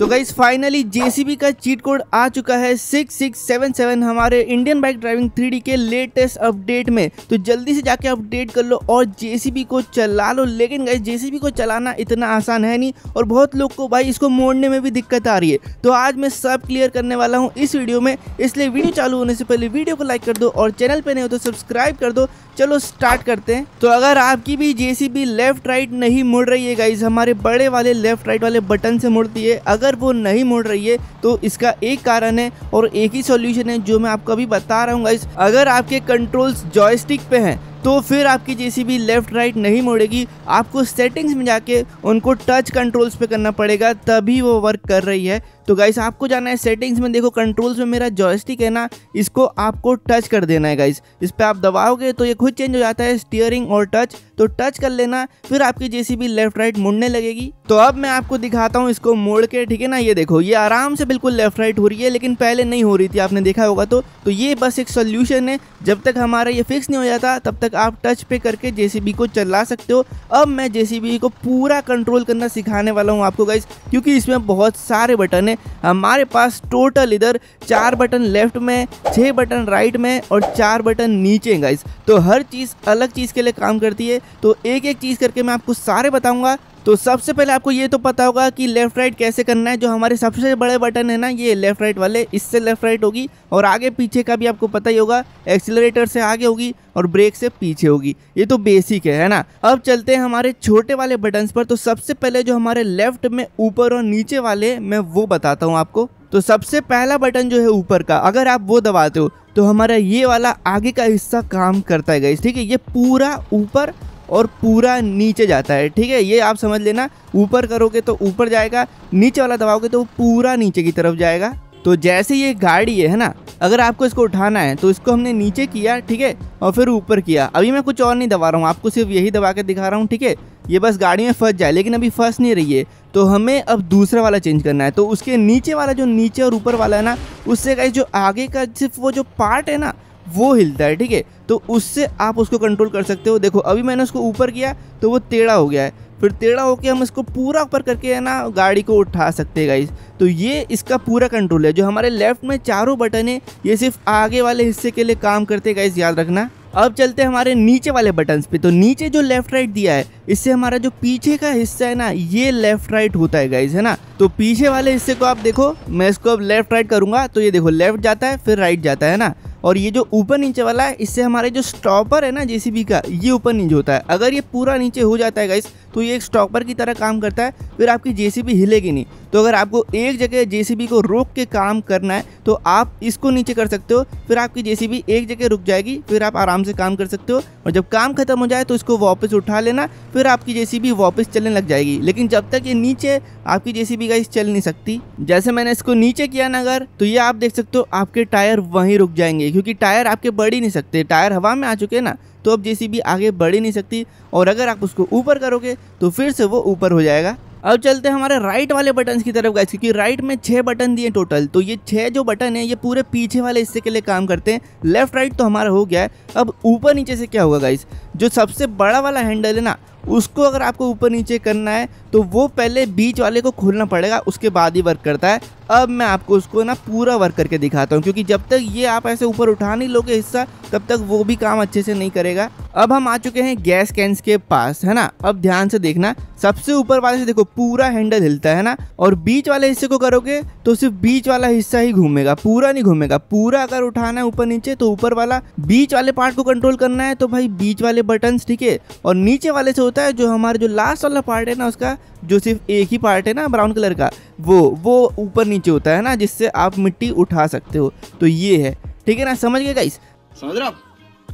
तो guys finally JCB का cheat code आ चुका है 6677 हमारे इंडियन बाइक ड्राइविंग 3D के लेटेस्ट अपडेट में तो जल्दी से जाके अपडेट कर लो और जेसीबी को चला लो लेकिन गाइज जेसीबी को चलाना इतना आसान है नहीं और बहुत लोग को भाई इसको मोड़ने में भी दिक्कत आ रही है तो आज मैं सब क्लियर करने वाला हूँ इस वीडियो में इसलिए वीडियो चालू होने से पहले वीडियो को लाइक कर दो और चैनल पर नहीं हो तो सब्सक्राइब कर दो चलो स्टार्ट करते हैं तो अगर आपकी भी जे लेफ्ट राइट नहीं मुड़ रही है गाइज हमारे बड़े वाले लेफ्ट राइट वाले बटन से मुड़ती है अगर अगर वो नहीं मुड़ रही है तो इसका एक कारण है और एक ही सोल्यूशन है जो मैं आपको अभी बता रहा हूँ गाइस अगर आपके कंट्रोल्स जॉयस्टिक पे हैं तो फिर आपकी जेसीबी लेफ्ट राइट नहीं मोड़ेगी आपको सेटिंग्स में जाके उनको टच कंट्रोल्स पे करना पड़ेगा तभी वो वर्क कर रही है तो गाइस आपको जाना है सेटिंग्स में देखो कंट्रोल्स में मेरा जॉयस्टिक है ना इसको आपको टच कर देना है गाइस इस पर आप दबाओगे तो ये खुद चेंज हो जाता है स्टीयरिंग और टच तो टच कर लेना फिर आपकी जेसीबी लेफ्ट राइट मुड़ने लगेगी तो अब मैं आपको दिखाता हूँ इसको मोड़ के ठीक है ना ये देखो ये आराम से बिल्कुल लेफ्ट राइट हो रही है लेकिन पहले नहीं हो रही थी आपने देखा होगा तो तो ये बस एक सोल्यूशन है जब तक हमारा ये फिक्स नहीं हो जाता तब तक आप टच पे करके जेसीबी को चला सकते हो अब मैं जेसीबी को पूरा कंट्रोल करना सिखाने वाला हूँ आपको गाइज क्योंकि इसमें बहुत सारे बटन है हमारे पास टोटल इधर चार बटन लेफ्ट में छः बटन राइट में और चार बटन नीचे गाइज तो हर चीज़ अलग चीज़ के लिए काम करती है तो एक एक चीज़ करके मैं आपको सारे बताऊँगा तो सबसे पहले आपको ये तो पता होगा कि लेफ्ट राइट कैसे करना है जो हमारे सबसे बड़े बटन है ना ये लेफ्ट राइट वाले इससे लेफ्ट राइट होगी और आगे पीछे का भी आपको पता ही होगा एक्सिलरेटर से आगे होगी और ब्रेक से पीछे होगी ये तो बेसिक है है ना अब चलते हैं हमारे छोटे वाले बटन्स पर तो सबसे पहले जो हमारे लेफ्ट में ऊपर और नीचे वाले मैं वो बताता हूँ आपको तो सबसे पहला बटन जो है ऊपर का अगर आप वो दबाते हो तो हमारा ये वाला आगे का हिस्सा काम करता है गई ठीक है ये पूरा ऊपर और पूरा नीचे जाता है ठीक है ये आप समझ लेना ऊपर करोगे तो ऊपर जाएगा नीचे वाला दबाओगे तो पूरा नीचे की तरफ जाएगा तो जैसे ये गाड़ी है ना अगर आपको इसको उठाना है तो इसको हमने नीचे किया ठीक है और फिर ऊपर किया अभी मैं कुछ और नहीं दबा रहा हूँ आपको सिर्फ यही दबा के दिखा रहा हूँ ठीक है ये बस गाड़ी में फंस जाए लेकिन अभी फंस नहीं रही है तो हमें अब दूसरा वाला चेंज करना है तो उसके नीचे वाला जो नीचे और ऊपर वाला है ना उससे गाइस जो आगे का सिर्फ वो जो पार्ट है ना वो हिलता है ठीक है तो उससे आप उसको कंट्रोल कर सकते हो देखो अभी मैंने उसको ऊपर किया तो वो टेढ़ा हो गया है फिर टेढ़ा होकर हम इसको पूरा ऊपर करके है ना गाड़ी को उठा सकते हैं गाइज तो ये इसका पूरा कंट्रोल है जो हमारे लेफ्ट में चारों बटन है ये सिर्फ आगे वाले हिस्से के लिए काम करते हैं गाइज याद रखना अब चलते हैं हमारे नीचे वाले बटन्स पे तो नीचे जो लेफ्ट राइट दिया है इससे हमारा जो पीछे का हिस्सा है ना ये लेफ्ट राइट होता है गाइज है ना तो पीछे वाले हिस्से को आप देखो मैं इसको अब लेफ्ट राइट करूंगा तो ये देखो लेफ्ट जाता है फिर राइट जाता है ना और ये जो ऊपर नीचे वाला है इससे हमारे जो स्टॉपर है ना जेसीबी का ये ऊपर नीचे होता है अगर ये पूरा नीचे हो जाता है गाइस तो ये एक स्टॉपर की तरह काम करता है फिर आपकी जेसीबी हिलेगी नहीं तो अगर आपको एक जगह जेसीबी को रोक के काम करना है तो आप इसको नीचे कर सकते हो फिर आपकी जेसीबी एक जगह रुक जाएगी फिर आप आराम से काम कर सकते हो और जब काम खत्म हो जाए तो इसको वापस उठा लेना फिर आपकी जेसीबी वापस चलने लग जाएगी लेकिन जब तक ये नीचे आपकी जेसीबी गाइस चल नहीं सकती जैसे मैंने इसको नीचे किया ना अगर तो ये आप देख सकते हो आपके टायर वहीं रुक जाएंगे चाहिए क्योंकि टायर आपके बढ़ ही नहीं सकते टायर हवा में आ चुके हैं ना तो अब जेसीबी आगे बढ़ ही नहीं सकती और अगर आप उसको ऊपर करोगे तो फिर से वो ऊपर हो जाएगा अब चलते हैं हमारे राइट वाले बटन की तरफ गाइस क्योंकि राइट में छः बटन दिए टोटल तो ये छः जो बटन है ये पूरे पीछे वाले हिस्से के लिए काम करते हैं लेफ्ट राइट तो हमारा हो गया है अब ऊपर नीचे से क्या होगा गाइस जो सबसे बड़ा वाला हैंडल है ना उसको अगर आपको ऊपर नीचे करना है तो वो पहले बीच वाले को खोलना पड़ेगा उसके बाद ही वर्क करता है अब मैं आपको उसको ना पूरा वर्क करके दिखाता हूँ क्योंकि जब तक ये आप ऐसे ऊपर उठा नहीं लोगे हिस्सा तब तक वो भी काम अच्छे से नहीं करेगा अब हम आ चुके हैं गैस कैंस के पास है ना अब ध्यान से देखना सबसे ऊपर वाले से देखो पूरा हैंडल हिलता है ना और बीच वाले हिस्से को करोगे तो सिर्फ बीच वाला हिस्सा ही घूमेगा पूरा नहीं घूमेगा पूरा अगर उठाना है ऊपर नीचे तो ऊपर वाला बीच वाले पार्ट को कंट्रोल करना है तो भाई बीच वाले बटन ठीक है और नीचे वाले से होता है जो हमारे जो लास्ट वाला पार्ट है ना उसका जो सिर्फ एक ही पार्ट है ना ब्राउन कलर का वो वो ऊपर नीचे होता है ना जिससे आप मिट्टी उठा सकते हो तो ये है ठीक है ना समझ गए समझ रहा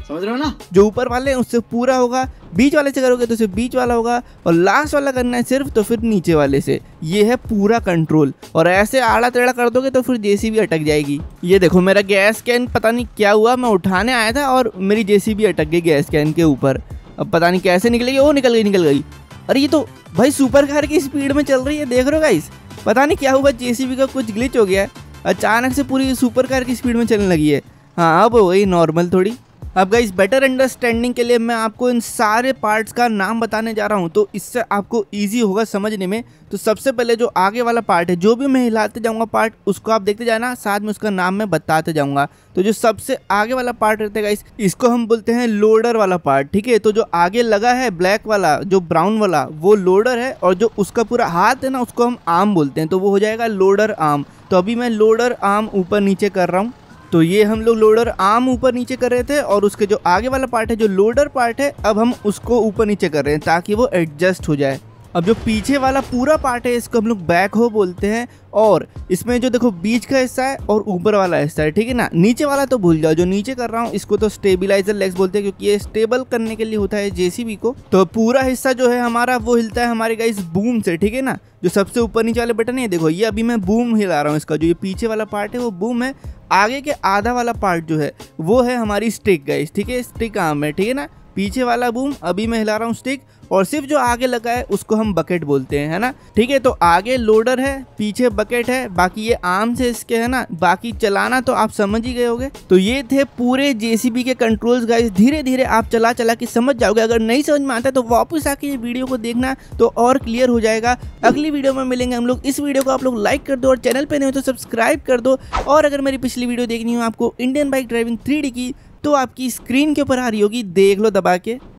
समझ रहे हो ना जो ऊपर वाले हैं उससे पूरा होगा बीच वाले से करोगे तो सिर्फ बीच वाला होगा और लास्ट वाला करना है सिर्फ तो फिर नीचे वाले से ये है पूरा कंट्रोल और ऐसे आड़ा तेड़ा कर दोगे तो फिर जेसीबी अटक जाएगी ये देखो मेरा गैस कैन पता नहीं क्या हुआ मैं उठाने आया था और मेरी जेसीबी अटक गई गैस कैन के ऊपर अब पता नहीं कैसे निकलेगी वो निकल गई निकल गई अरे ये तो भाई सुपर कार की स्पीड में चल रही है देख रहे हो गाइस पता नहीं क्या हुआ जेसीबी का कुछ ग्लिच हो गया है अचानक से पूरी सुपर कार की स्पीड में चलने लगी है हाँ अब हो गई नॉर्मल थोड़ी अब गाइज बेटर अंडरस्टैंडिंग के लिए मैं आपको इन सारे पार्ट्स का नाम बताने जा रहा हूँ तो इससे आपको ईजी होगा समझने में तो सबसे पहले जो आगे वाला पार्ट है जो भी मैं हिलाते जाऊँगा पार्ट उसको आप देखते जाना साथ में उसका नाम मैं बताते जाऊँगा तो जो सबसे आगे वाला पार्ट रहता है गाइस इसको हम बोलते हैं लोडर वाला पार्ट ठीक है तो जो आगे लगा है ब्लैक वाला जो ब्राउन वाला वो लोडर है और जो उसका पूरा हाथ है ना उसको हम आम बोलते हैं तो वो हो जाएगा लोडर आर्म तो अभी मैं लोडर आर्म ऊपर नीचे कर रहा हूँ तो ये हम लोग लोडर आर्म ऊपर नीचे कर रहे थे और उसके जो आगे वाला पार्ट है जो लोडर पार्ट है अब हम उसको ऊपर नीचे कर रहे हैं ताकि वो एडजस्ट हो जाए अब जो पीछे वाला पूरा पार्ट है इसको हम लोग बैक हो बोलते हैं और इसमें जो देखो बीच का हिस्सा है और ऊपर वाला हिस्सा है ठीक है ना नीचे वाला तो भूल जाओ जो नीचे कर रहा हूँ इसको तो स्टेबिलाईजर लेग्स बोलते हैं क्योंकि ये स्टेबल करने के लिए होता है जेसीबी को तो पूरा हिस्सा जो है हमारा वो हिलता है हमारे गाइस बूम से ठीक है ना जो सबसे ऊपर नीचे वाले बटन है देखो ये अभी मैं बूम हिला रहा हूँ इसका जो ये पीछे वाला पार्ट है वो बूम है आगे के आधा वाला पार्ट जो है वो है हमारी स्टिक गाइस ठीक है स्टिक आम है ठीक है ना पीछे वाला बूम अभी मैं हिला रहा हूँ स्टिक और सिर्फ जो आगे लगा है उसको हम बकेट बोलते हैं है ना ठीक है तो आगे लोडर है पीछे बकेट है बाकी ये आर्म से इसके है ना बाकी चलाना तो आप समझ ही गए होगे तो ये थे पूरे जेसीबी के कंट्रोल्स गाइस धीरे धीरे आप चला चला के समझ जाओगे अगर नहीं समझ में आता तो वापस आके ये वीडियो को देखना तो और क्लियर हो जाएगा अगली वीडियो में मिलेंगे हम लोग इस वीडियो को आप लोग लाइक कर दो और चैनल पर नहीं हो तो सब्सक्राइब कर दो और अगर मेरी पिछली वीडियो देखनी हो आपको इंडियन बाइक ड्राइविंग थ्री की तो आपकी स्क्रीन के ऊपर आ रही होगी देख लो दबा के